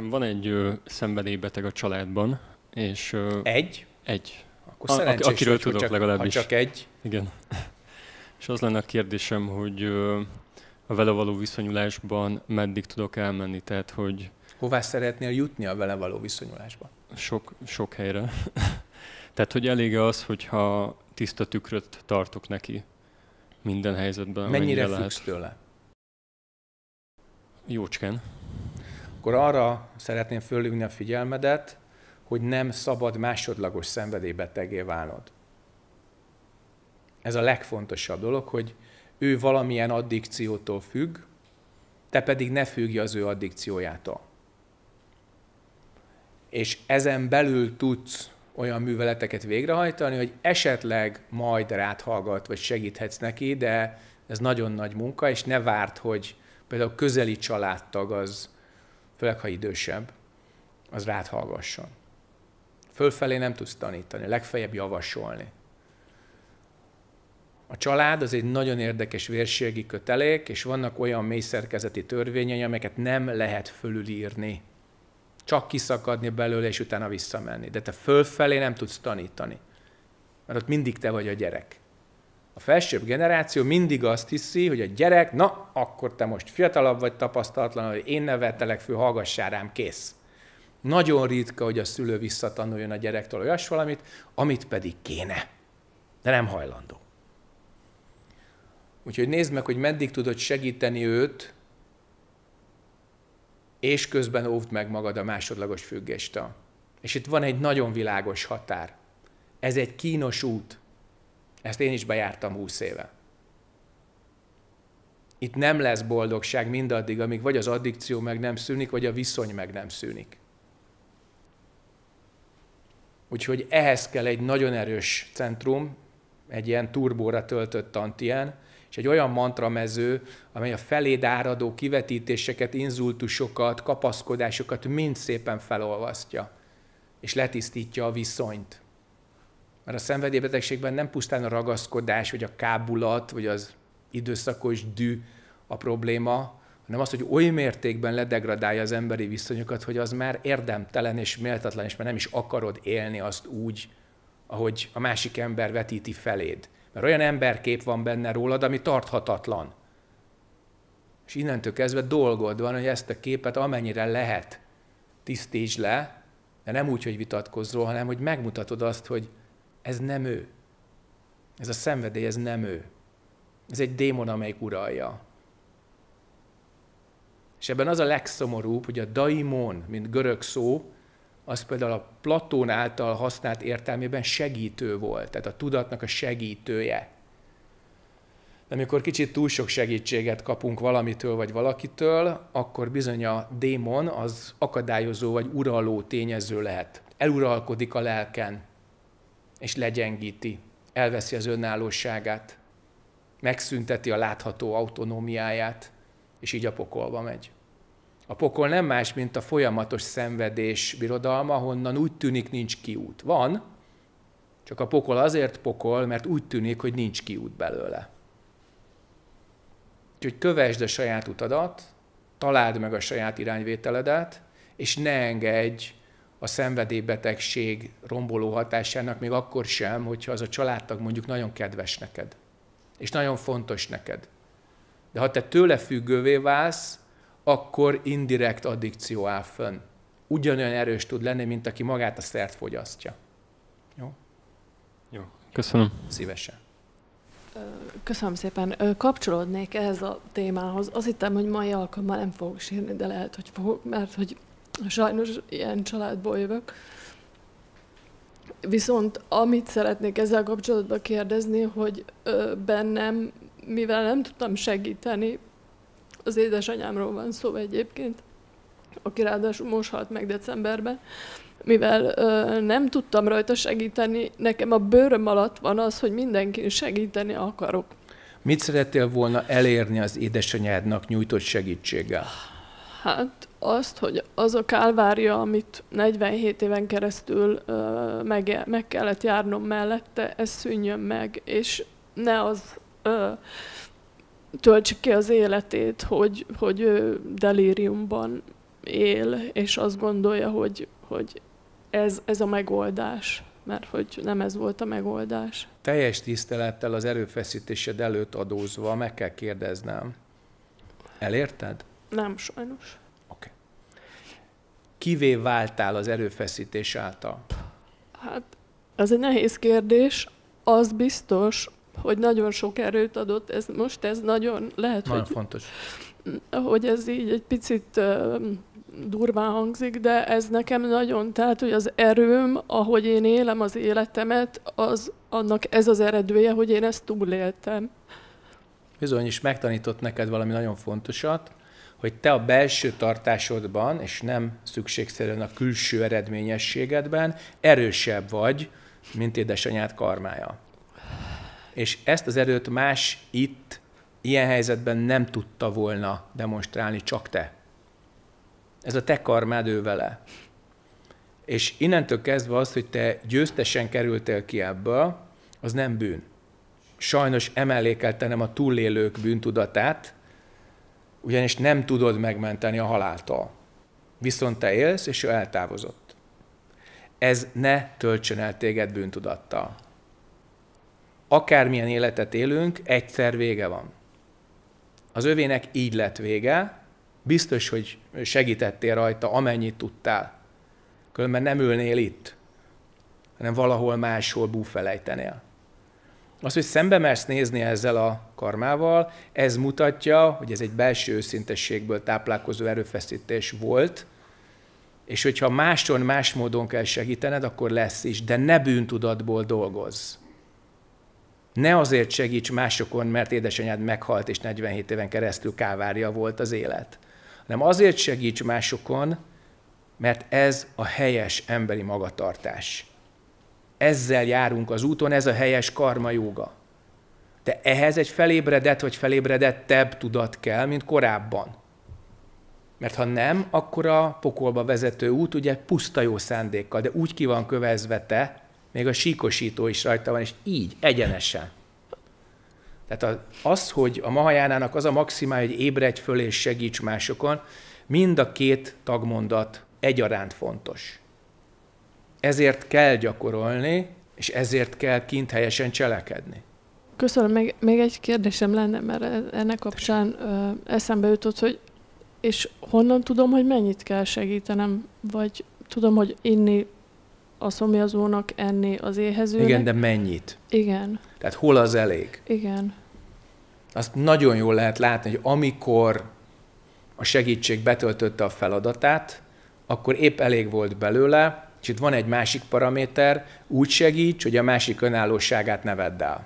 Nekem van egy ö, szenvedélybeteg a családban, és... Ö, egy? Egy. Akkor a, ak- akiről vagy, tudok csak, legalábbis. Ha csak egy. Igen. és az lenne a kérdésem, hogy ö, a vele való viszonyulásban meddig tudok elmenni, tehát hogy... Hová szeretnél jutni a vele való viszonyulásban? Sok, sok helyre. tehát, hogy elég az, hogyha tiszta tükröt tartok neki minden helyzetben. Mennyire, függsz tőle? Jócskán akkor arra szeretném fölülni a figyelmedet, hogy nem szabad másodlagos szenvedélybetegé válnod. Ez a legfontosabb dolog, hogy ő valamilyen addikciótól függ, te pedig ne függj az ő addikciójától. És ezen belül tudsz olyan műveleteket végrehajtani, hogy esetleg majd ráthallgat, vagy segíthetsz neki, de ez nagyon nagy munka, és ne várt, hogy például közeli családtag az főleg ha idősebb, az rád hallgasson. Fölfelé nem tudsz tanítani, legfeljebb javasolni. A család az egy nagyon érdekes vérségi kötelék, és vannak olyan szerkezeti törvényei, amelyeket nem lehet fölülírni. Csak kiszakadni belőle, és utána visszamenni. De te fölfelé nem tudsz tanítani, mert ott mindig te vagy a gyerek. A felsőbb generáció mindig azt hiszi, hogy a gyerek, na, akkor te most fiatalabb vagy, tapasztalatlan, hogy én neveltelek fő, hallgassál rám, kész. Nagyon ritka, hogy a szülő visszatanuljon a gyerektől olyas valamit, amit pedig kéne, de nem hajlandó. Úgyhogy nézd meg, hogy meddig tudod segíteni őt, és közben óvd meg magad a másodlagos függéstől. És itt van egy nagyon világos határ. Ez egy kínos út. Ezt én is bejártam 20 éve. Itt nem lesz boldogság mindaddig, amíg vagy az addikció meg nem szűnik, vagy a viszony meg nem szűnik. Úgyhogy ehhez kell egy nagyon erős centrum, egy ilyen turbóra töltött tantien, és egy olyan mantra mező, amely a feléd áradó kivetítéseket, inzultusokat, kapaszkodásokat mind szépen felolvasztja, és letisztítja a viszonyt mert a szenvedélybetegségben nem pusztán a ragaszkodás, vagy a kábulat, vagy az időszakos dű a probléma, hanem az, hogy oly mértékben ledegradálja az emberi viszonyokat, hogy az már érdemtelen és méltatlan, és már nem is akarod élni azt úgy, ahogy a másik ember vetíti feléd. Mert olyan emberkép van benne rólad, ami tarthatatlan. És innentől kezdve dolgod van, hogy ezt a képet amennyire lehet tisztítsd le, de nem úgy, hogy vitatkozol, hanem hogy megmutatod azt, hogy ez nem ő. Ez a szenvedély, ez nem ő. Ez egy démon, amelyik uralja. És ebben az a legszomorúbb, hogy a daimon, mint görög szó, az például a Platón által használt értelmében segítő volt, tehát a tudatnak a segítője. De amikor kicsit túl sok segítséget kapunk valamitől vagy valakitől, akkor bizony a démon az akadályozó vagy uraló tényező lehet. Eluralkodik a lelken, és legyengíti, elveszi az önállóságát, megszünteti a látható autonómiáját, és így a pokolba megy. A pokol nem más, mint a folyamatos szenvedés birodalma, honnan úgy tűnik nincs kiút. Van, csak a pokol azért pokol, mert úgy tűnik, hogy nincs kiút belőle. Úgyhogy kövesd a saját utadat, találd meg a saját irányvételedet, és ne engedj a szenvedélybetegség romboló hatásának, még akkor sem, hogyha az a családtag mondjuk nagyon kedves neked, és nagyon fontos neked. De ha te tőle függővé válsz, akkor indirekt addikció áll fönn. Ugyanolyan erős tud lenni, mint aki magát a szert fogyasztja. Jó? Jó. Köszönöm. Szívesen. Köszönöm szépen. Kapcsolódnék ehhez a témához. Azt hittem, hogy mai alkalommal nem fogok sírni, de lehet, hogy fogok, mert hogy Sajnos ilyen családból jövök. Viszont amit szeretnék ezzel kapcsolatban kérdezni, hogy ö, bennem, mivel nem tudtam segíteni, az édesanyámról van szó egyébként, aki ráadásul most halt meg decemberben, mivel ö, nem tudtam rajta segíteni, nekem a bőröm alatt van az, hogy mindenkin segíteni akarok. Mit szerettél volna elérni az édesanyádnak nyújtott segítséggel? Hát azt, hogy az a kálvárja, amit 47 éven keresztül ö, meg, meg kellett járnom mellette, ez szűnjön meg, és ne az ö, töltse ki az életét, hogy, hogy ő delíriumban él, és azt gondolja, hogy, hogy ez, ez a megoldás mert hogy nem ez volt a megoldás. Teljes tisztelettel az erőfeszítésed előtt adózva meg kell kérdeznem. Elérted? Nem, sajnos. Oké. Okay. Kivé váltál az erőfeszítés által? Hát, ez egy nehéz kérdés. Az biztos, hogy nagyon sok erőt adott. Ez most ez nagyon lehet, nagyon hogy, fontos. hogy ez így egy picit uh, durván hangzik, de ez nekem nagyon, tehát hogy az erőm, ahogy én élem az életemet, az annak ez az eredője, hogy én ezt túléltem. Bizony, is megtanított neked valami nagyon fontosat, hogy te a belső tartásodban, és nem szükségszerűen a külső eredményességedben erősebb vagy, mint édesanyád karmája. És ezt az erőt más itt, ilyen helyzetben nem tudta volna demonstrálni, csak te. Ez a te karmád ő vele. És innentől kezdve az, hogy te győztesen kerültél ki ebből, az nem bűn. Sajnos emellékeltenem a túlélők bűntudatát, ugyanis nem tudod megmenteni a haláltól. Viszont te élsz, és ő eltávozott. Ez ne töltsön el téged bűntudattal. Akármilyen életet élünk, egyszer vége van. Az övének így lett vége, biztos, hogy segítettél rajta, amennyit tudtál. Különben nem ülnél itt, hanem valahol máshol búfelejtenél. Az, hogy szembe mersz nézni ezzel a karmával, ez mutatja, hogy ez egy belső őszintességből táplálkozó erőfeszítés volt, és hogyha máson, más módon kell segítened, akkor lesz is, de ne bűntudatból dolgozz. Ne azért segíts másokon, mert édesanyád meghalt, és 47 éven keresztül kávárja volt az élet, hanem azért segíts másokon, mert ez a helyes emberi magatartás. Ezzel járunk az úton, ez a helyes karma joga. De ehhez egy felébredett vagy felébredettebb tudat kell, mint korábban. Mert ha nem, akkor a pokolba vezető út ugye puszta jó szándékkal, de úgy ki van kövezve te, még a síkosító is rajta van, és így, egyenesen. Tehát az, hogy a mahajánának az a maximája, hogy ébredj föl és segíts másokon, mind a két tagmondat egyaránt fontos ezért kell gyakorolni, és ezért kell kint helyesen cselekedni. Köszönöm, még, még egy kérdésem lenne, mert e- ennek kapcsán ö, eszembe jutott, hogy és honnan tudom, hogy mennyit kell segítenem, vagy tudom, hogy inni a szomjazónak, enni az éhezőnek. Igen, de mennyit? Igen. Tehát hol az elég? Igen. Azt nagyon jól lehet látni, hogy amikor a segítség betöltötte a feladatát, akkor épp elég volt belőle, és itt van egy másik paraméter, úgy segíts, hogy a másik önállóságát ne vedd el.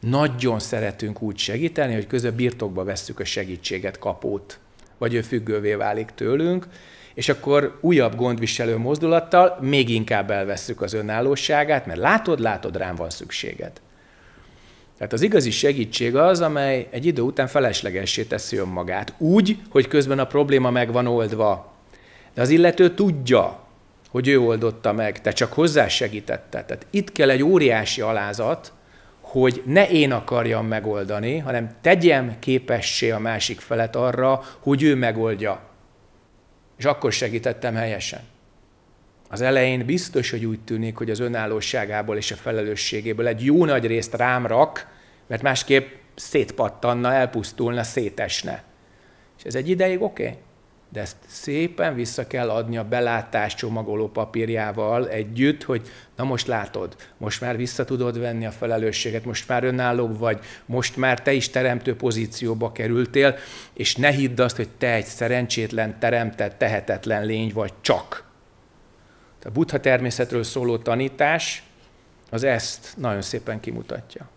Nagyon szeretünk úgy segíteni, hogy közben birtokba vesszük a segítséget kapót, vagy ő függővé válik tőlünk, és akkor újabb gondviselő mozdulattal még inkább elvesszük az önállóságát, mert látod, látod, rám van szükséged. Tehát az igazi segítség az, amely egy idő után feleslegessé teszi önmagát. Úgy, hogy közben a probléma meg van oldva. De az illető tudja, hogy ő oldotta meg, te csak hozzásegítette. Tehát itt kell egy óriási alázat, hogy ne én akarjam megoldani, hanem tegyem képessé a másik felet arra, hogy ő megoldja. És akkor segítettem helyesen. Az elején biztos, hogy úgy tűnik, hogy az önállóságából és a felelősségéből egy jó nagy részt rám rak, mert másképp szétpattanna, elpusztulna, szétesne. És ez egy ideig oké. Okay de ezt szépen vissza kell adni a belátás csomagoló papírjával együtt, hogy na most látod, most már vissza tudod venni a felelősséget, most már önálló vagy, most már te is teremtő pozícióba kerültél, és ne hidd azt, hogy te egy szerencsétlen, teremtett, tehetetlen lény vagy csak. A buddha természetről szóló tanítás az ezt nagyon szépen kimutatja.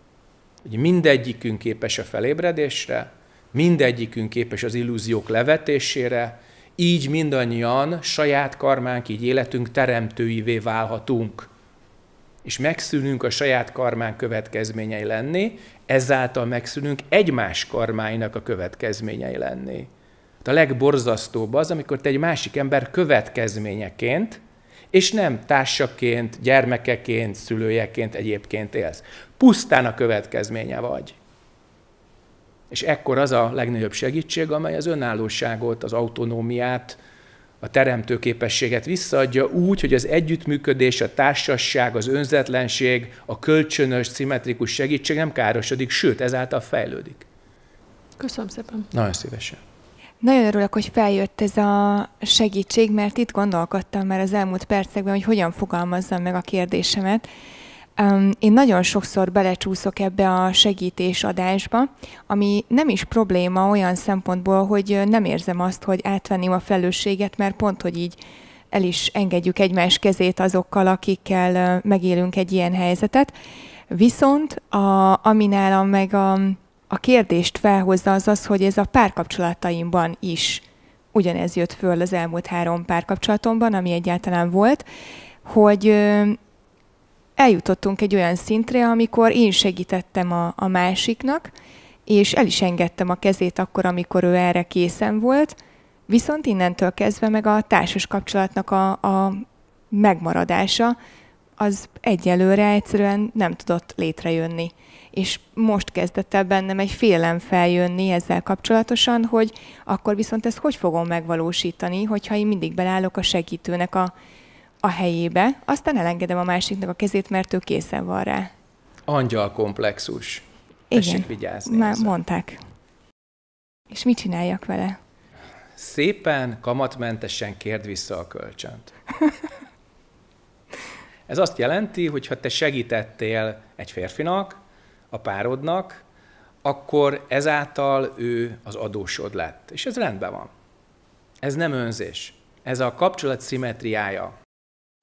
Hogy mindegyikünk képes a felébredésre, mindegyikünk képes az illúziók levetésére, így mindannyian saját karmánk, így életünk teremtőivé válhatunk. És megszűnünk a saját karmánk következményei lenni, ezáltal megszűnünk egymás karmáinak a következményei lenni. Hát a legborzasztóbb az, amikor te egy másik ember következményeként, és nem társaként, gyermekeként, szülőjeként egyébként élsz. Pusztán a következménye vagy. És ekkor az a legnagyobb segítség, amely az önállóságot, az autonómiát, a teremtő képességet visszaadja úgy, hogy az együttműködés, a társasság, az önzetlenség, a kölcsönös, szimmetrikus segítség nem károsodik, sőt, ezáltal fejlődik. Köszönöm szépen. Nagyon szívesen. Nagyon örülök, hogy feljött ez a segítség, mert itt gondolkodtam már az elmúlt percekben, hogy hogyan fogalmazzam meg a kérdésemet, én nagyon sokszor belecsúszok ebbe a segítésadásba, ami nem is probléma olyan szempontból, hogy nem érzem azt, hogy átvenném a felelősséget, mert pont, hogy így el is engedjük egymás kezét azokkal, akikkel megélünk egy ilyen helyzetet. Viszont a, ami nálam meg a, a kérdést felhozza az az, hogy ez a párkapcsolataimban is ugyanez jött föl az elmúlt három párkapcsolatomban, ami egyáltalán volt, hogy eljutottunk egy olyan szintre, amikor én segítettem a, a másiknak, és el is engedtem a kezét akkor, amikor ő erre készen volt, viszont innentől kezdve meg a társas kapcsolatnak a, a megmaradása az egyelőre egyszerűen nem tudott létrejönni. És most kezdett el bennem egy félem feljönni ezzel kapcsolatosan, hogy akkor viszont ezt hogy fogom megvalósítani, hogyha én mindig belállok a segítőnek a, a helyébe, aztán elengedem a másiknak a kezét, mert ő készen van rá. Angyal komplexus. Igen, vigyázni már ezzel. mondták. És mit csináljak vele? Szépen, kamatmentesen kérd vissza a kölcsönt. Ez azt jelenti, hogy ha te segítettél egy férfinak, a párodnak, akkor ezáltal ő az adósod lett. És ez rendben van. Ez nem önzés. Ez a kapcsolat szimmetriája.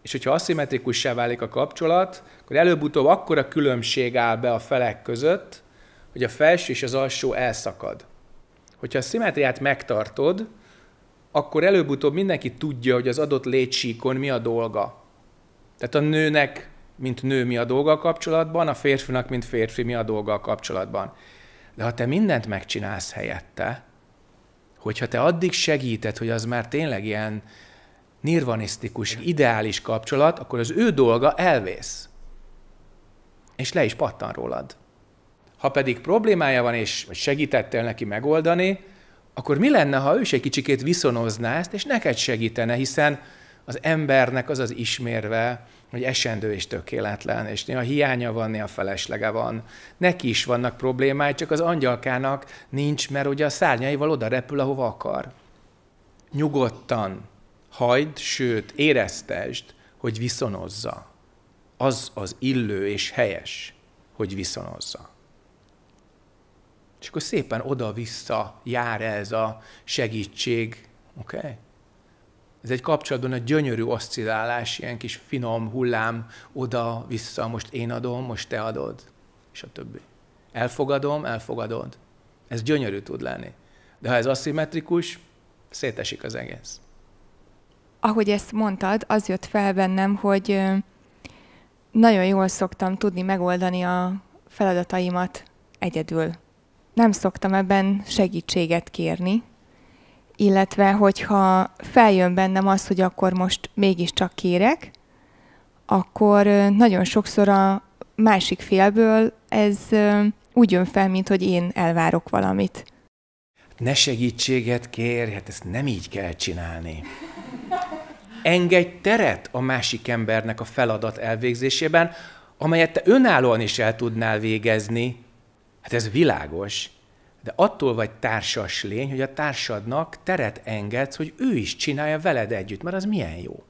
És hogyha aszimmetrikussá válik a kapcsolat, akkor előbb-utóbb akkora különbség áll be a felek között, hogy a felső és az alsó elszakad. Hogyha a szimmetriát megtartod, akkor előbb-utóbb mindenki tudja, hogy az adott létsíkon mi a dolga. Tehát a nőnek, mint nő mi a dolga a kapcsolatban, a férfinak, mint férfi mi a dolga a kapcsolatban. De ha te mindent megcsinálsz helyette, hogyha te addig segíted, hogy az már tényleg ilyen nirvanisztikus, ideális kapcsolat, akkor az ő dolga elvész. És le is pattan rólad. Ha pedig problémája van, és segítettél neki megoldani, akkor mi lenne, ha ő is egy kicsikét viszonozná ezt, és neked segítene, hiszen az embernek az az ismérve, hogy esendő és tökéletlen, és néha hiánya van, néha feleslege van. Neki is vannak problémái, csak az angyalkának nincs, mert ugye a szárnyaival oda repül, ahova akar. Nyugodtan, hagyd, sőt éreztesd, hogy viszonozza. Az az illő és helyes, hogy viszonozza. És akkor szépen oda-vissza jár ez a segítség, oké? Okay? Ez egy kapcsolatban a gyönyörű oszcillálás, ilyen kis finom hullám, oda-vissza, most én adom, most te adod, és a többi. Elfogadom, elfogadod. Ez gyönyörű tud lenni. De ha ez aszimmetrikus, szétesik az egész ahogy ezt mondtad, az jött fel bennem, hogy nagyon jól szoktam tudni megoldani a feladataimat egyedül. Nem szoktam ebben segítséget kérni, illetve hogyha feljön bennem az, hogy akkor most mégiscsak kérek, akkor nagyon sokszor a másik félből ez úgy jön fel, mint hogy én elvárok valamit. Ne segítséget kérj, hát ezt nem így kell csinálni engedj teret a másik embernek a feladat elvégzésében, amelyet te önállóan is el tudnál végezni. Hát ez világos. De attól vagy társas lény, hogy a társadnak teret engedsz, hogy ő is csinálja veled együtt, mert az milyen jó.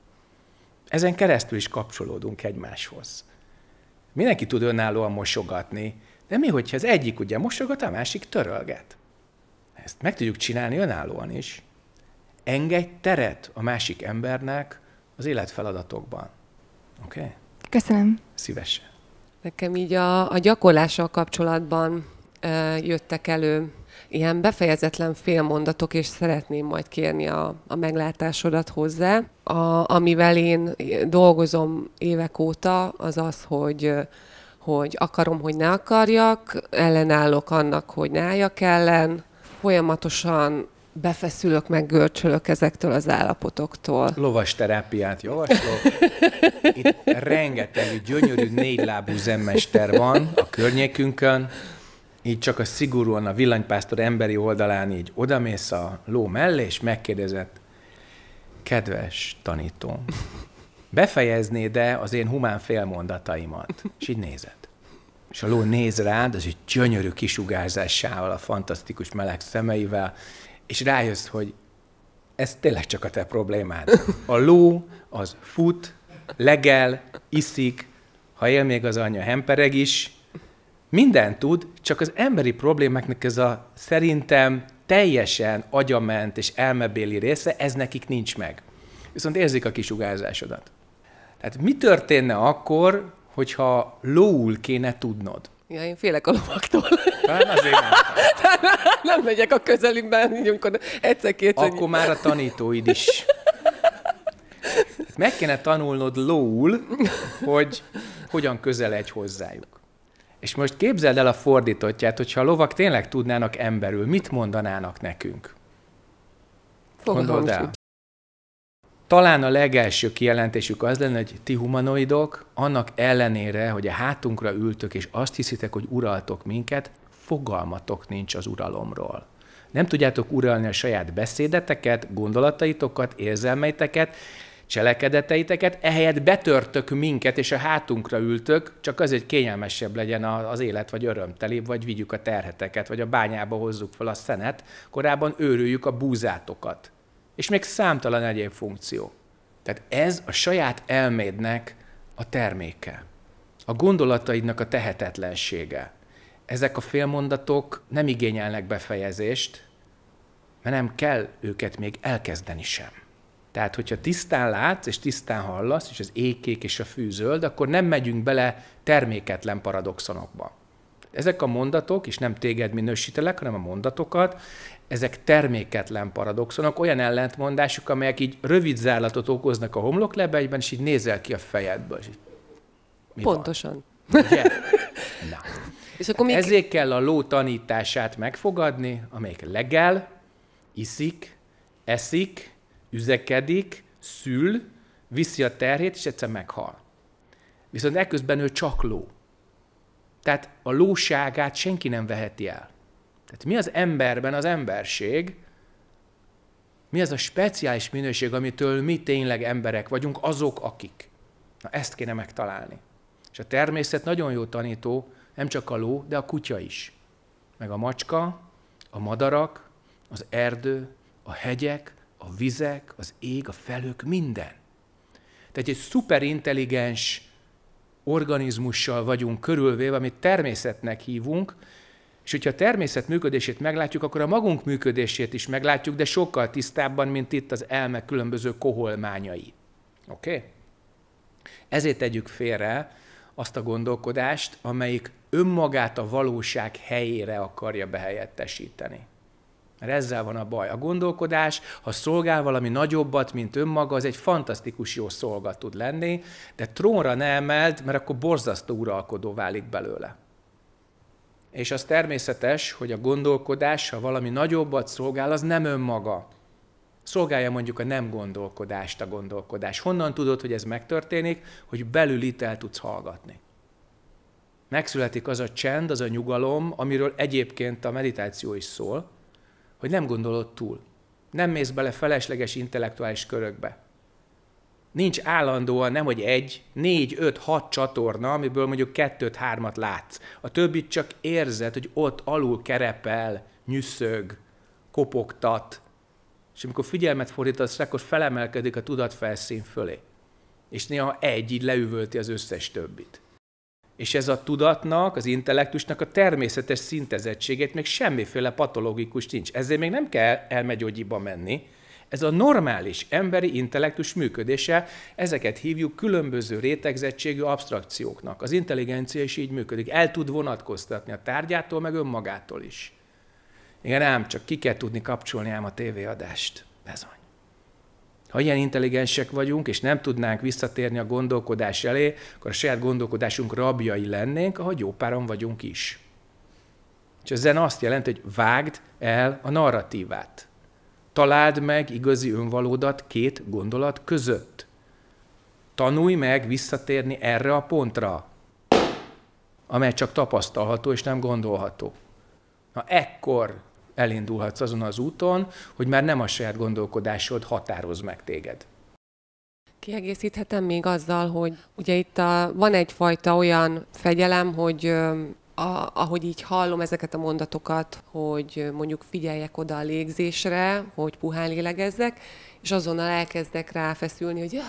Ezen keresztül is kapcsolódunk egymáshoz. Mindenki tud önállóan mosogatni, de mi, hogyha az egyik ugye mosogat, a másik törölget? Ezt meg tudjuk csinálni önállóan is engedj teret a másik embernek az életfeladatokban. Oké? Okay? Köszönöm. Szívesen. Nekem így a, a gyakorlással kapcsolatban ö, jöttek elő ilyen befejezetlen félmondatok, és szeretném majd kérni a, a meglátásodat hozzá. A, amivel én dolgozom évek óta, az az, hogy hogy akarom, hogy ne akarjak, ellenállok annak, hogy ne álljak ellen, folyamatosan befeszülök, meg görcsölök ezektől az állapotoktól. Lovas terápiát javaslok. Itt rengeteg gyönyörű négylábú zenmester van a környékünkön, így csak a szigorúan a villanypásztor emberi oldalán így odamész a ló mellé, és megkérdezett, kedves tanítom. befejezné de az én humán félmondataimat? És így nézett. És a ló néz rád, az egy gyönyörű kisugárzásával a fantasztikus meleg szemeivel, és rájössz, hogy ez tényleg csak a te problémád. A ló az fut, legel, iszik, ha él még az anyja hempereg is, minden tud, csak az emberi problémáknak ez a szerintem teljesen agyament és elmebéli része, ez nekik nincs meg. Viszont érzik a kisugárzásodat. Tehát mi történne akkor, hogyha lóul kéne tudnod? Ja, én félek a lovaktól. Hát, nem, nem. megyek a közelükben, amikor egyszer-kétszer. Akkor már a tanítóid is. Meg kéne tanulnod lóul, hogy hogyan közeledj hozzájuk. És most képzeld el a fordítottját, hogyha a lovak tényleg tudnának emberül, mit mondanának nekünk? Fogalmam Gondold el. Talán a legelső kijelentésük az lenne, hogy ti humanoidok, annak ellenére, hogy a hátunkra ültök és azt hiszitek, hogy uraltok minket, fogalmatok nincs az uralomról. Nem tudjátok uralni a saját beszédeteket, gondolataitokat, érzelmeiteket, cselekedeteiteket, ehelyett betörtök minket, és a hátunkra ültök, csak azért, hogy kényelmesebb legyen az élet, vagy örömtelébb, vagy vigyük a terheteket, vagy a bányába hozzuk fel a szenet, korábban őrüljük a búzátokat. És még számtalan egyéb funkció. Tehát ez a saját elmédnek a terméke. A gondolataidnak a tehetetlensége. Ezek a félmondatok nem igényelnek befejezést, mert nem kell őket még elkezdeni sem. Tehát, hogyha tisztán látsz, és tisztán hallasz, és az ékék és a fűzöld, akkor nem megyünk bele terméketlen paradoxonokba. Ezek a mondatok, és nem téged minősítelek, hanem a mondatokat, ezek terméketlen paradoxonok, olyan ellentmondások, amelyek így rövid zárlatot okoznak a homloklebegyben, és így nézel ki a fejedből. És így, mi Pontosan. Van? Na. És akkor még... Ezért kell a ló tanítását megfogadni, amelyik legel, iszik, eszik, üzekedik, szül, viszi a terhét, és egyszer meghal. Viszont ekközben ő csak ló. Tehát a lóságát senki nem veheti el. Tehát mi az emberben az emberség, mi az a speciális minőség, amitől mi tényleg emberek vagyunk, azok, akik. Na ezt kéne megtalálni. És a természet nagyon jó tanító, nem csak a ló, de a kutya is. Meg a macska, a madarak, az erdő, a hegyek, a vizek, az ég, a felők, minden. Tehát egy szuperintelligens organizmussal vagyunk körülvéve, amit természetnek hívunk, és hogyha a természet működését meglátjuk, akkor a magunk működését is meglátjuk, de sokkal tisztábban, mint itt az elme különböző koholmányai. Oké? Okay? Ezért tegyük félre azt a gondolkodást, amelyik önmagát a valóság helyére akarja behelyettesíteni. Mert ezzel van a baj. A gondolkodás, ha szolgál valami nagyobbat, mint önmaga, az egy fantasztikus jó szolga tud lenni, de trónra ne emelt, mert akkor borzasztó uralkodó válik belőle és az természetes, hogy a gondolkodás, ha valami nagyobbat szolgál, az nem önmaga. Szolgálja mondjuk a nem gondolkodást a gondolkodás. Honnan tudod, hogy ez megtörténik? Hogy belül itt el tudsz hallgatni. Megszületik az a csend, az a nyugalom, amiről egyébként a meditáció is szól, hogy nem gondolod túl. Nem mész bele felesleges intellektuális körökbe nincs állandóan nem, hogy egy, négy, öt, hat csatorna, amiből mondjuk kettőt, hármat látsz. A többit csak érzed, hogy ott alul kerepel, nyüszög, kopogtat, és amikor figyelmet fordítasz, akkor felemelkedik a tudatfelszín fölé. És néha egy így leüvölti az összes többit. És ez a tudatnak, az intellektusnak a természetes szintezettségét még semmiféle patológikus nincs. Ezért még nem kell elmegyógyiba menni, ez a normális emberi intellektus működése, ezeket hívjuk különböző rétegzettségű abstrakcióknak. Az intelligencia is így működik, el tud vonatkoztatni a tárgyától, meg önmagától is. Igen, ám csak ki kell tudni kapcsolni ám a tévéadást. Bezony. Ha ilyen intelligensek vagyunk, és nem tudnánk visszatérni a gondolkodás elé, akkor a saját gondolkodásunk rabjai lennénk, ahogy jó páron vagyunk is. És a zene azt jelenti, hogy vágd el a narratívát. Találd meg igazi önvalódat két gondolat között. Tanulj meg visszatérni erre a pontra, amely csak tapasztalható és nem gondolható. Na ekkor elindulhatsz azon az úton, hogy már nem a saját gondolkodásod határoz meg téged. Kiegészíthetem még azzal, hogy ugye itt a, van egyfajta olyan fegyelem, hogy a, ahogy így hallom ezeket a mondatokat, hogy mondjuk figyeljek oda a légzésre, hogy puhán lélegezzek, és azonnal elkezdek ráfeszülni, hogy ja,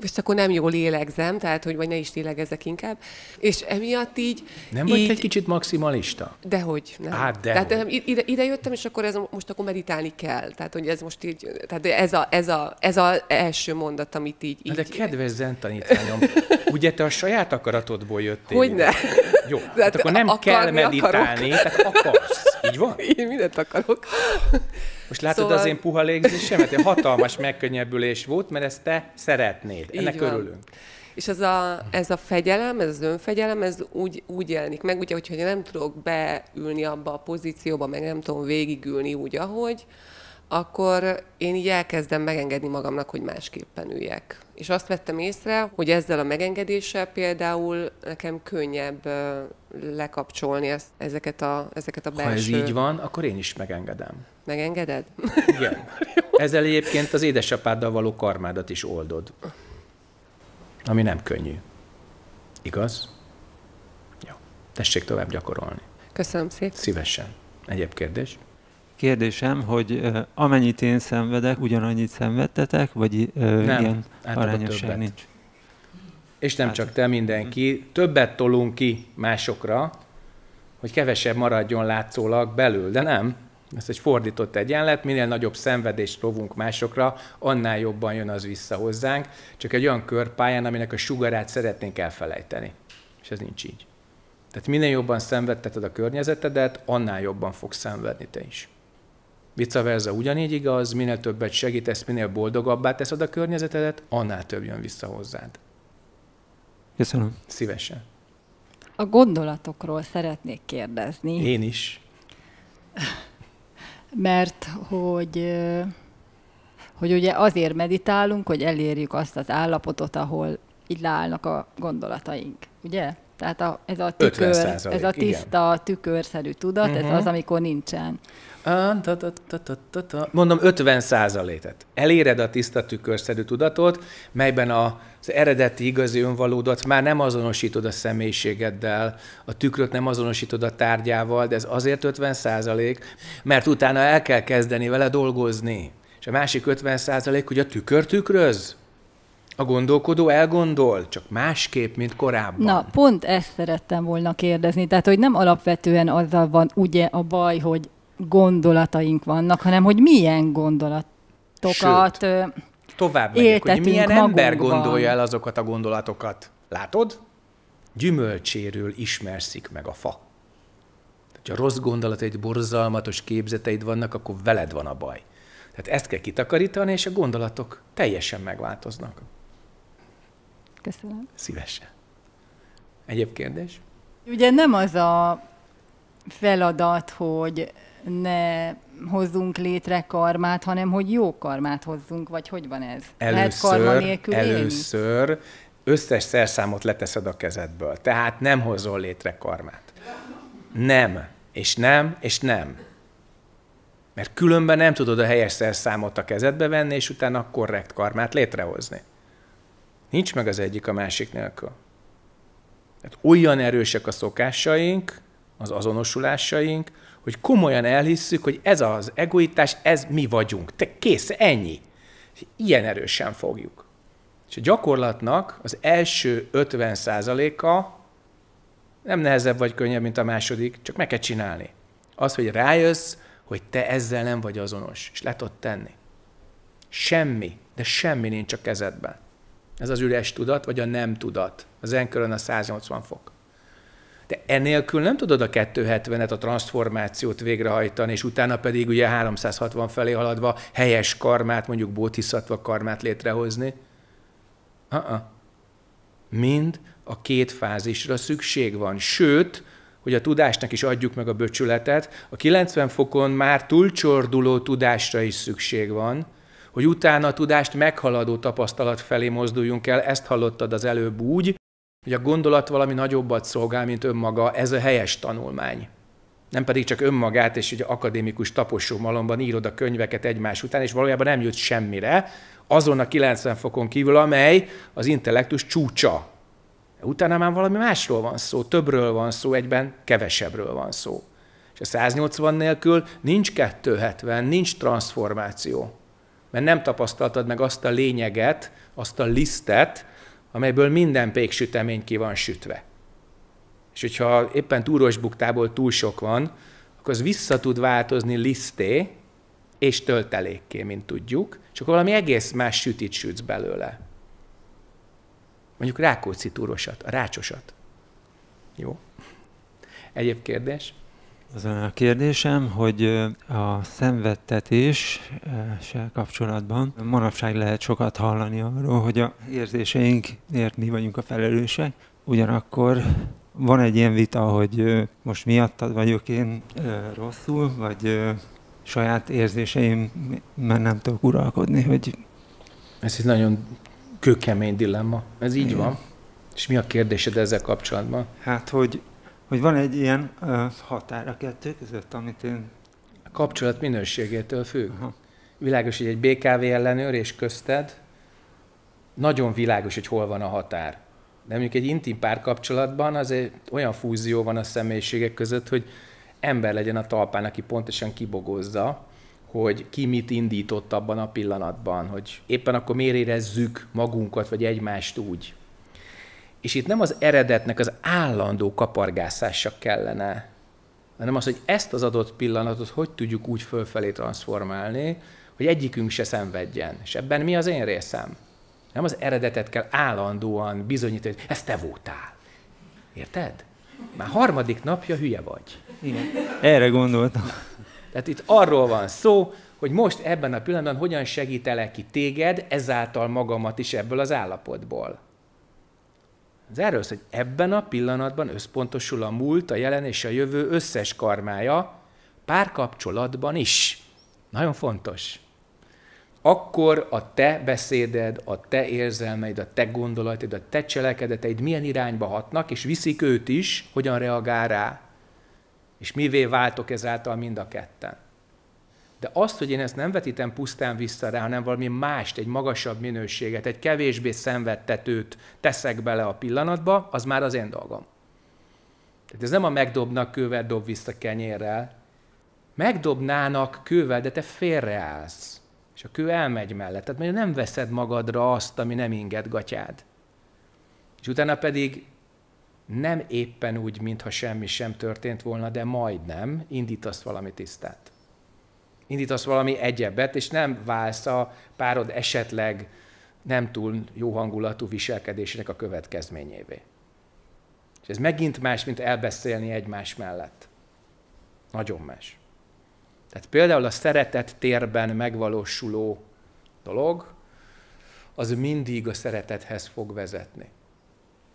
most akkor nem jól lélegzem, tehát hogy vagy ne is lélegezek inkább. És emiatt így... Nem vagy így, egy kicsit maximalista? Dehogy nem. Á, hát, de tehát nem, ide, ide, jöttem, és akkor ez, most akkor meditálni kell. Tehát, hogy ez most így, tehát ez a, ez a, ez a első mondat, amit így... így... De kedves zen tanítványom, ugye te a saját akaratodból jöttél? Hogyne. Jó, hát Tehát akkor nem kell meditálni, akarok. tehát akarsz. Így van? Én mindent akarok. Most látod szóval... az én puha légzésemet? Hát egy hatalmas megkönnyebbülés volt, mert ezt te szeretnéd. Így Ennek van. örülünk. És ez a, ez a fegyelem, ez az önfegyelem, ez úgy, úgy jelenik meg, ugye, hogyha nem tudok beülni abba a pozícióba, meg nem tudom végigülni úgy, ahogy, akkor én így elkezdem megengedni magamnak, hogy másképpen üljek. És azt vettem észre, hogy ezzel a megengedéssel például nekem könnyebb lekapcsolni ezeket, a, ezeket a belső... Ha ez így van, akkor én is megengedem. Megengeded? Igen. ezzel egyébként az édesapáddal való karmádat is oldod. Ami nem könnyű. Igaz? Jó. Tessék tovább gyakorolni. Köszönöm szépen. Szívesen. Egyéb kérdés? Kérdésem, hogy amennyit én szenvedek, ugyanannyit szenvedtetek, vagy nem, ilyen hát arányosság nincs? És nem hát, csak te, mindenki. Többet tolunk ki másokra, hogy kevesebb maradjon látszólag belül, de nem. Ez egy fordított egyenlet, minél nagyobb szenvedést lovunk másokra, annál jobban jön az vissza hozzánk, csak egy olyan körpályán, aminek a sugarát szeretnénk elfelejteni. És ez nincs így. Tehát minél jobban szenvedteted a környezetedet, annál jobban fogsz szenvedni te is. Vice versa ugyanígy igaz, minél többet segítesz, minél boldogabbá teszed a környezetedet, annál több jön vissza hozzád. Köszönöm. Szívesen. A gondolatokról szeretnék kérdezni. Én is. Mert hogy, hogy ugye azért meditálunk, hogy elérjük azt az állapotot, ahol így leállnak a gondolataink, ugye? Tehát a, ez a tükör, ez a tiszta, igen. tükörszerű tudat, uh-huh. ez mhm. az, amikor nincsen. Mondom, 50 százalétet. Eléred a tiszta tükörszerű tudatot, melyben az eredeti igazi önvalódat már nem azonosítod a személyiségeddel, a tükröt nem azonosítod a tárgyával, de ez azért 50 százalék, mert utána el kell kezdeni vele dolgozni. És a másik 50 százalék, hogy a tükör tükröz. A gondolkodó elgondol, csak másképp, mint korábban. Na, pont ezt szerettem volna kérdezni. Tehát, hogy nem alapvetően azzal van ugye a baj, hogy gondolataink vannak, hanem hogy milyen gondolatokat Sőt, tovább megyek, hogy milyen magunkban. ember gondolja el azokat a gondolatokat. Látod? Gyümölcséről ismerszik meg a fa. Ha rossz gondolataid, borzalmatos képzeteid vannak, akkor veled van a baj. Tehát ezt kell kitakarítani, és a gondolatok teljesen megváltoznak. Köszönöm. Szívesen. Egyéb kérdés? Ugye nem az a feladat, hogy ne hozzunk létre karmát, hanem hogy jó karmát hozzunk, vagy hogy van ez? Először, Lehet karma nélkül először élni? összes szerszámot leteszed a kezedből, tehát nem hozol létre karmát. Nem, és nem, és nem. Mert különben nem tudod a helyes szerszámot a kezedbe venni, és utána a korrekt karmát létrehozni. Nincs meg az egyik a másik nélkül. Tehát olyan erősek a szokásaink, az azonosulásaink, hogy komolyan elhisszük, hogy ez az egoitás, ez mi vagyunk. Te kész, ennyi. ilyen erősen fogjuk. És a gyakorlatnak az első 50%-a nem nehezebb vagy könnyebb, mint a második, csak meg kell csinálni. Az, hogy rájössz, hogy te ezzel nem vagy azonos, és le tudod tenni. Semmi, de semmi nincs a kezedben. Ez az üres tudat, vagy a nem tudat. Az enkörön a 180 fok. De enélkül nem tudod a 270-et, a transformációt végrehajtani, és utána pedig ugye 360 felé haladva helyes karmát, mondjuk bótiszatva karmát létrehozni. Uh-uh. Mind a két fázisra szükség van. Sőt, hogy a tudásnak is adjuk meg a böcsületet, a 90 fokon már túlcsorduló tudásra is szükség van, hogy utána a tudást meghaladó tapasztalat felé mozduljunk el, ezt hallottad az előbb úgy, hogy a gondolat valami nagyobbat szolgál, mint önmaga, ez a helyes tanulmány. Nem pedig csak önmagát, és egy akadémikus taposó malomban írod a könyveket egymás után, és valójában nem jut semmire, azon a 90 fokon kívül, amely az intellektus csúcsa. Utána már valami másról van szó, többről van szó, egyben kevesebbről van szó. És a 180 nélkül nincs 270, nincs transformáció mert nem tapasztaltad meg azt a lényeget, azt a lisztet, amelyből minden péksütemény ki van sütve. És hogyha éppen túros buktából túl sok van, akkor az vissza tud változni liszté és töltelékké, mint tudjuk, csak valami egész más sütit sütsz belőle. Mondjuk Rákóczi túrosat, a rácsosat. Jó? Egyéb kérdés? Az a kérdésem, hogy a szenvedtetéssel kapcsolatban manapság lehet sokat hallani arról, hogy a érzéseinkért mi vagyunk a felelősek, ugyanakkor van egy ilyen vita, hogy most miattad vagyok én rosszul, vagy saját érzéseim, mert nem tudok uralkodni, hogy... Ez egy nagyon kőkemény dilemma. Ez így Igen. van. És mi a kérdésed ezzel kapcsolatban? Hát, hogy hogy van egy ilyen uh, határ a kettő között, amit én... A kapcsolat minőségétől függ. Aha. Világos, hogy egy BKV ellenőr és közted nagyon világos, hogy hol van a határ. De mondjuk egy intim párkapcsolatban az egy olyan fúzió van a személyiségek között, hogy ember legyen a talpán, aki pontosan kibogozza, hogy ki mit indított abban a pillanatban, hogy éppen akkor miért érezzük magunkat, vagy egymást úgy. És itt nem az eredetnek az állandó kapargászása kellene, hanem az, hogy ezt az adott pillanatot hogy tudjuk úgy fölfelé transformálni, hogy egyikünk se szenvedjen. És ebben mi az én részem? Nem az eredetet kell állandóan bizonyítani, hogy ez te voltál. Érted? Már harmadik napja hülye vagy. Igen. Erre gondoltam. Tehát itt arról van szó, hogy most ebben a pillanatban hogyan segítelek ki téged, ezáltal magamat is ebből az állapotból. Ez erről szól, hogy ebben a pillanatban összpontosul a múlt, a jelen és a jövő összes karmája, párkapcsolatban is. Nagyon fontos. Akkor a te beszéded, a te érzelmeid, a te gondolatid, a te cselekedeteid milyen irányba hatnak, és viszik őt is, hogyan reagál rá, és mivé váltok ezáltal mind a ketten. De azt, hogy én ezt nem vetítem pusztán vissza rá, hanem valami mást, egy magasabb minőséget, egy kevésbé szenvedtetőt teszek bele a pillanatba, az már az én dolgom. Tehát ez nem a megdobnak kővel dob vissza kenyérrel. Megdobnának kővel, de te félreállsz. És a kő elmegy mellett. Tehát mert nem veszed magadra azt, ami nem inget gatyád. És utána pedig nem éppen úgy, mintha semmi sem történt volna, de majdnem indítasz valami tisztát indítasz valami egyebet, és nem válsz a párod esetleg nem túl jó hangulatú viselkedésének a következményévé. És ez megint más, mint elbeszélni egymás mellett. Nagyon más. Tehát például a szeretet térben megvalósuló dolog, az mindig a szeretethez fog vezetni.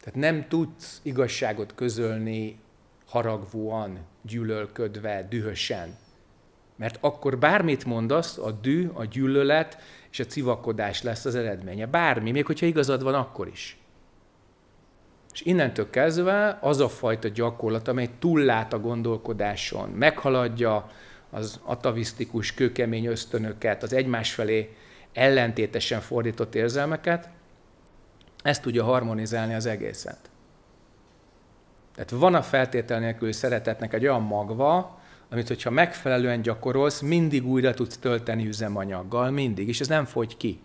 Tehát nem tudsz igazságot közölni haragvóan, gyűlölködve, dühösen. Mert akkor bármit mondasz, a dű, a gyűlölet és a civakodás lesz az eredménye. Bármi, még hogyha igazad van, akkor is. És innentől kezdve az a fajta gyakorlat, amely túllát a gondolkodáson, meghaladja az atavisztikus, kőkemény ösztönöket, az egymás felé ellentétesen fordított érzelmeket, ezt tudja harmonizálni az egészet. Tehát van a feltétel nélküli szeretetnek egy olyan magva, amit hogyha megfelelően gyakorolsz, mindig újra tudsz tölteni üzemanyaggal, mindig, és ez nem fogy ki.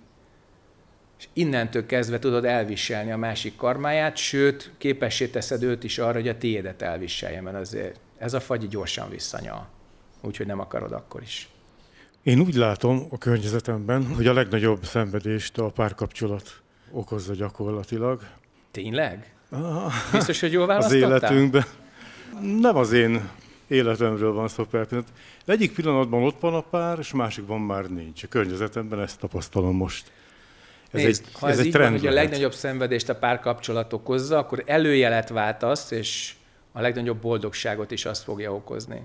És innentől kezdve tudod elviselni a másik karmáját, sőt, képessé teszed őt is arra, hogy a tiédet elviselje, mert azért ez a fagy gyorsan visszanyal, úgyhogy nem akarod akkor is. Én úgy látom a környezetemben, hogy a legnagyobb szenvedést a párkapcsolat okozza gyakorlatilag. Tényleg? Ah. Biztos, hogy jól választottál? Az életünkben. Nem az én életemről van szó például. Egyik pillanatban ott van a pár, és másikban már nincs. A környezetemben ezt tapasztalom most. Ez Nézd, egy, ha ez, ez egy így trend van, hogy a legnagyobb szenvedést a párkapcsolat okozza, akkor előjelet váltasz, és a legnagyobb boldogságot is azt fogja okozni.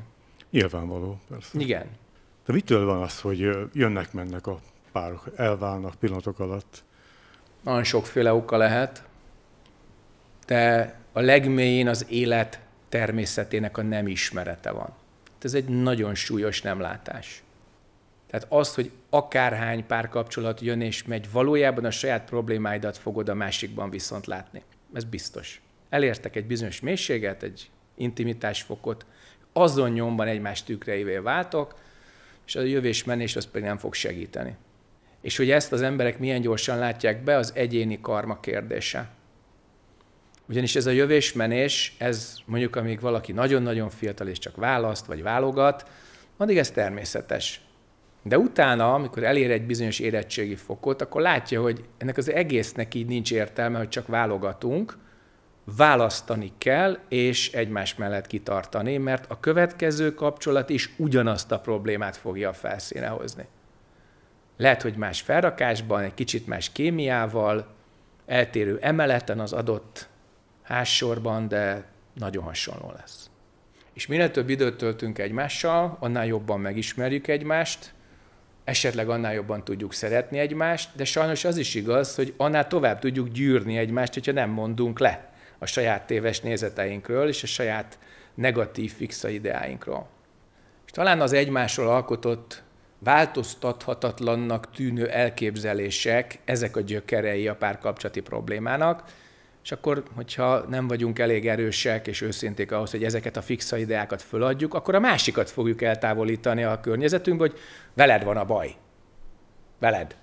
Nyilvánvaló, persze. Igen. De mitől van az, hogy jönnek-mennek a párok, elválnak pillanatok alatt? Nagyon sokféle oka lehet, de a legmélyén az élet természetének a nem ismerete van. Hát ez egy nagyon súlyos nemlátás. Tehát az, hogy akárhány párkapcsolat jön és megy, valójában a saját problémáidat fogod a másikban viszont látni. Ez biztos. Elértek egy bizonyos mélységet, egy intimitásfokot, azon nyomban egymás tükreivé váltok, és a jövés menés az pedig nem fog segíteni. És hogy ezt az emberek milyen gyorsan látják be, az egyéni karma kérdése. Ugyanis ez a jövésmenés, ez mondjuk, amíg valaki nagyon-nagyon fiatal és csak választ vagy válogat, addig ez természetes. De utána, amikor elér egy bizonyos érettségi fokot, akkor látja, hogy ennek az egésznek így nincs értelme, hogy csak válogatunk, választani kell, és egymás mellett kitartani, mert a következő kapcsolat is ugyanazt a problémát fogja a felszíne hozni. Lehet, hogy más felrakásban, egy kicsit más kémiával, eltérő emeleten az adott Ássorban, de nagyon hasonló lesz. És minél több időt töltünk egymással, annál jobban megismerjük egymást, esetleg annál jobban tudjuk szeretni egymást, de sajnos az is igaz, hogy annál tovább tudjuk gyűrni egymást, hogyha nem mondunk le a saját téves nézeteinkről és a saját negatív fixa ideáinkról. És talán az egymásról alkotott változtathatatlannak tűnő elképzelések, ezek a gyökerei a párkapcsati problémának, és akkor, hogyha nem vagyunk elég erősek és őszinték ahhoz, hogy ezeket a fixa ideákat föladjuk, akkor a másikat fogjuk eltávolítani a környezetünkből, hogy veled van a baj. Veled.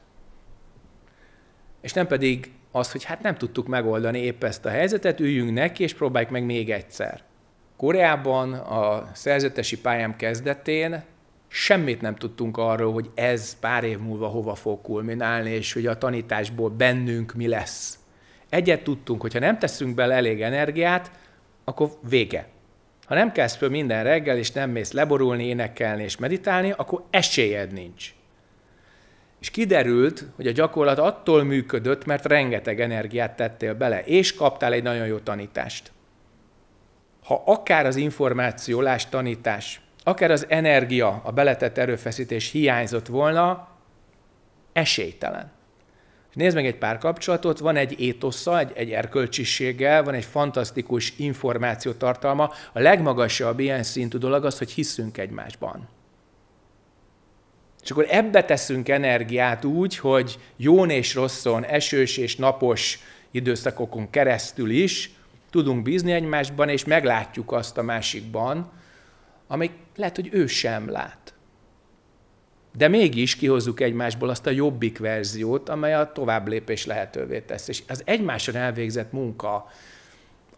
És nem pedig az, hogy hát nem tudtuk megoldani épp ezt a helyzetet, üljünk neki, és próbáljuk meg még egyszer. Koreában a szerzetesi pályám kezdetén semmit nem tudtunk arról, hogy ez pár év múlva hova fog kulminálni, és hogy a tanításból bennünk mi lesz. Egyet tudtunk, hogyha nem teszünk bele elég energiát, akkor vége. Ha nem kelsz föl minden reggel, és nem mész leborulni, énekelni és meditálni, akkor esélyed nincs. És kiderült, hogy a gyakorlat attól működött, mert rengeteg energiát tettél bele, és kaptál egy nagyon jó tanítást. Ha akár az információlás tanítás, akár az energia, a beletett erőfeszítés hiányzott volna, esélytelen. Nézd meg egy párkapcsolatot, van egy étossza, egy, egy erkölcsiséggel, van egy fantasztikus tartalma. A legmagasabb ilyen szintű dolog az, hogy hiszünk egymásban. És akkor ebbe teszünk energiát úgy, hogy jón és rosszon, esős és napos időszakokon keresztül is tudunk bízni egymásban, és meglátjuk azt a másikban, amely lehet, hogy ő sem lát de mégis kihozzuk egymásból azt a jobbik verziót, amely a továbblépés lehetővé tesz. És az egymáson elvégzett munka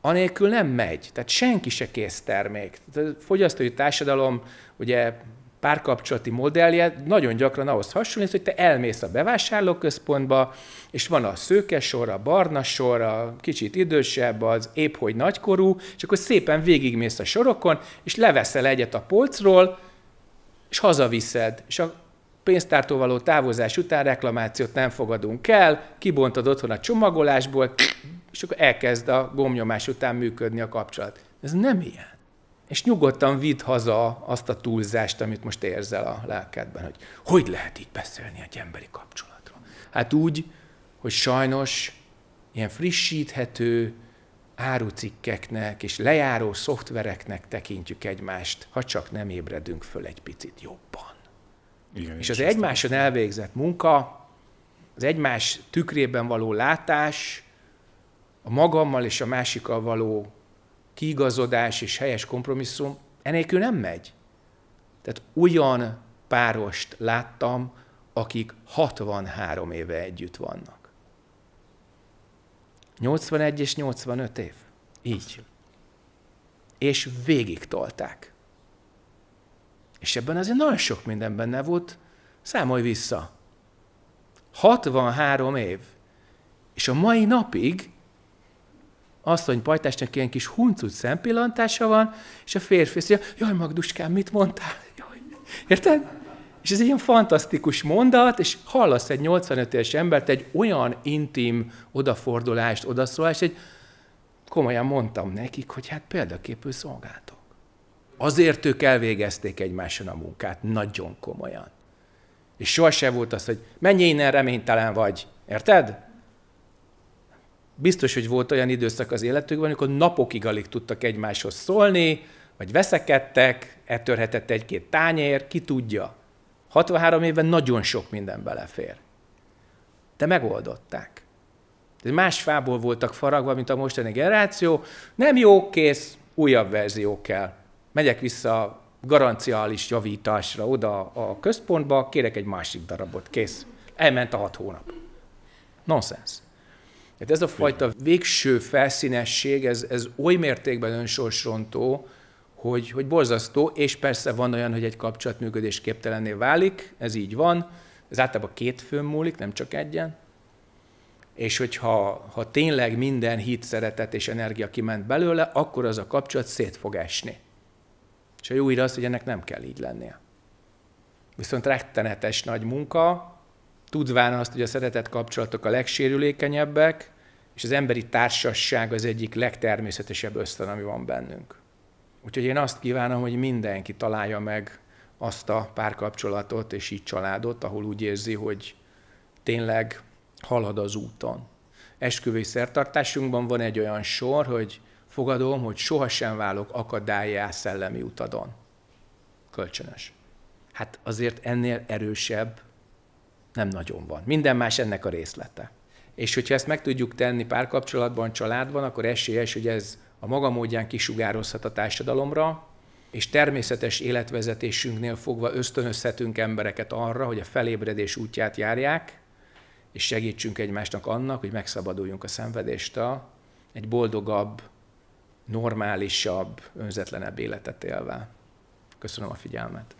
anélkül nem megy. Tehát senki se kész termék. A fogyasztói társadalom ugye párkapcsolati modellje nagyon gyakran ahhoz hasonlít, hogy te elmész a bevásárlóközpontba, és van a szőke sor, a barna sor, a kicsit idősebb, az épp hogy nagykorú, és akkor szépen végigmész a sorokon, és leveszel egyet a polcról, és hazaviszed, és a pénztártól való távozás után reklamációt nem fogadunk el, kibontod otthon a csomagolásból, és akkor elkezd a gomnyomás után működni a kapcsolat. Ez nem ilyen. És nyugodtan vidd haza azt a túlzást, amit most érzel a lelkedben, hogy hogy lehet így beszélni egy emberi kapcsolatról. Hát úgy, hogy sajnos ilyen frissíthető, árucikkeknek és lejáró szoftvereknek tekintjük egymást, ha csak nem ébredünk föl egy picit jobban. Igen, és az egymáson elvégzett munka, az egymás tükrében való látás, a magammal és a másikkal való kiigazodás és helyes kompromisszum, enélkül nem megy. Tehát olyan párost láttam, akik 63 éve együtt vannak. 81 és 85 év. Így. És végig tolták. És ebben azért nagyon sok minden benne volt. Számolj vissza. 63 év. És a mai napig mondja, pajtásnak ilyen kis huncut szempillantása van, és a férfi azt mondja, jaj, Magduskám, mit mondtál? Jaj. Érted? És ez egy ilyen fantasztikus mondat, és hallasz egy 85 éves embert egy olyan intim odafordulást, odaszólást, egy komolyan mondtam nekik, hogy hát példaképül szolgáltok. Azért ők elvégezték egymáson a munkát, nagyon komolyan. És sohasem volt az, hogy mennyi innen, reménytelen vagy. Érted? Biztos, hogy volt olyan időszak az életükben, amikor napokig alig tudtak egymáshoz szólni, vagy veszekedtek, eltörhetett egy-két tányér, ki tudja. 63 évben nagyon sok minden belefér. De megoldották. De más fából voltak faragva, mint a mostani generáció. Nem jó, kész, újabb verzió kell. Megyek vissza garanciális javításra oda a központba, kérek egy másik darabot, kész. Elment a hat hónap. Nonsens. Hát ez a fajta végső felszínesség, ez, ez oly mértékben önsorsrontó, hogy, hogy borzasztó, és persze van olyan, hogy egy kapcsolat képtelenné válik, ez így van, ez általában két főn múlik, nem csak egyen, és hogyha ha tényleg minden hit, szeretet és energia kiment belőle, akkor az a kapcsolat szét fog esni. És a jó ír az, hogy ennek nem kell így lennie. Viszont rettenetes nagy munka, tudván azt, hogy a szeretett kapcsolatok a legsérülékenyebbek, és az emberi társaság az egyik legtermészetesebb ösztön, ami van bennünk. Úgyhogy én azt kívánom, hogy mindenki találja meg azt a párkapcsolatot és így családot, ahol úgy érzi, hogy tényleg halad az úton. Esküvői szertartásunkban van egy olyan sor, hogy fogadom, hogy sohasem válok akadályá szellemi utadon. Kölcsönös. Hát azért ennél erősebb nem nagyon van. Minden más ennek a részlete. És hogyha ezt meg tudjuk tenni párkapcsolatban, családban, akkor esélyes, hogy ez a maga módján kisugározhat a társadalomra, és természetes életvezetésünknél fogva ösztönözhetünk embereket arra, hogy a felébredés útját járják, és segítsünk egymásnak annak, hogy megszabaduljunk a szenvedéstől, egy boldogabb, normálisabb, önzetlenebb életet élve. Köszönöm a figyelmet!